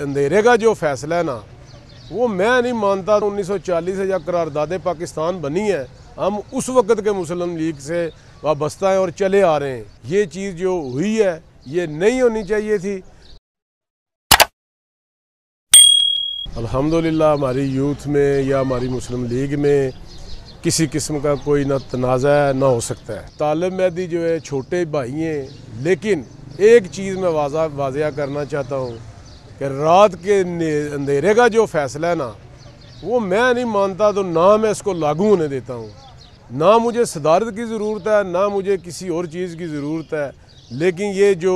अंधेरे का जो फैसला है ना वो मैं नहीं मानता 1940 से जब करारदाद पाकिस्तान बनी है हम उस वक्त के मुस्लिम लीग से वाबस्ता हैं और चले आ रहे हैं ये चीज़ जो हुई है ये नहीं होनी चाहिए थी अल्हम्दुलिल्लाह हमारी यूथ में या हमारी मुस्लिम लीग में किसी किस्म का कोई ना तनाज़ा ना हो सकता है तालब मैदी जो है छोटे भाई हैं लेकिन एक चीज़ मैं वाजा वाजिया करना चाहता हूँ कि रात के अंधेरे का जो फैसला है ना वो मैं नहीं मानता तो ना मैं इसको लागू होने देता हूँ ना मुझे सदारत की ज़रूरत है ना मुझे किसी और चीज़ की ज़रूरत है लेकिन ये जो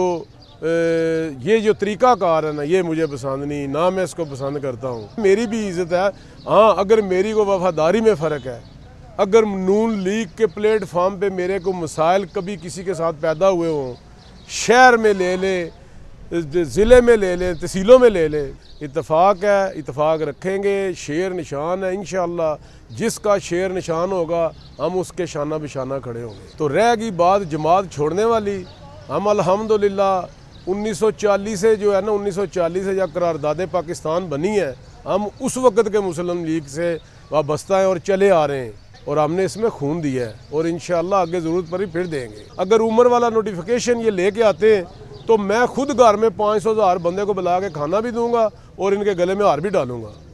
ये जो तरीक़ाकार है ना ये मुझे पसंद नहीं ना मैं इसको पसंद करता हूँ मेरी भी इज़्ज़त है हाँ अगर मेरी को वफादारी में फ़र्क है अगर नून लीग के प्लेटफार्म पे मेरे को मसाइल कभी किसी के साथ पैदा हुए हों शहर में ले ले ज़िले में ले लें तहसीलों में ले लें इतफाक़ है इतफाक़ रखेंगे शेर निशान है इन जिसका शेर निशान होगा हम उसके शाना बिशाना खड़े होंगे तो रह गई बात जमात छोड़ने वाली हम अलहमदिल्ला 1940 से जो है ना 1940 से जब करारदाद पाकिस्तान बनी है हम उस वक़्त के मुस्लिम लीग से वाबस्ता हैं और चले आ रहे हैं और हमने इसमें खून दिया है और इन आगे ज़रूरत पर ही फिर देंगे अगर उम्र वाला नोटिफिकेशन ये लेके आते हैं तो मैं खुद घर में पाँच सौ हज़ार बंदे को बुला के खाना भी दूंगा और इनके गले में हार भी डालूंगा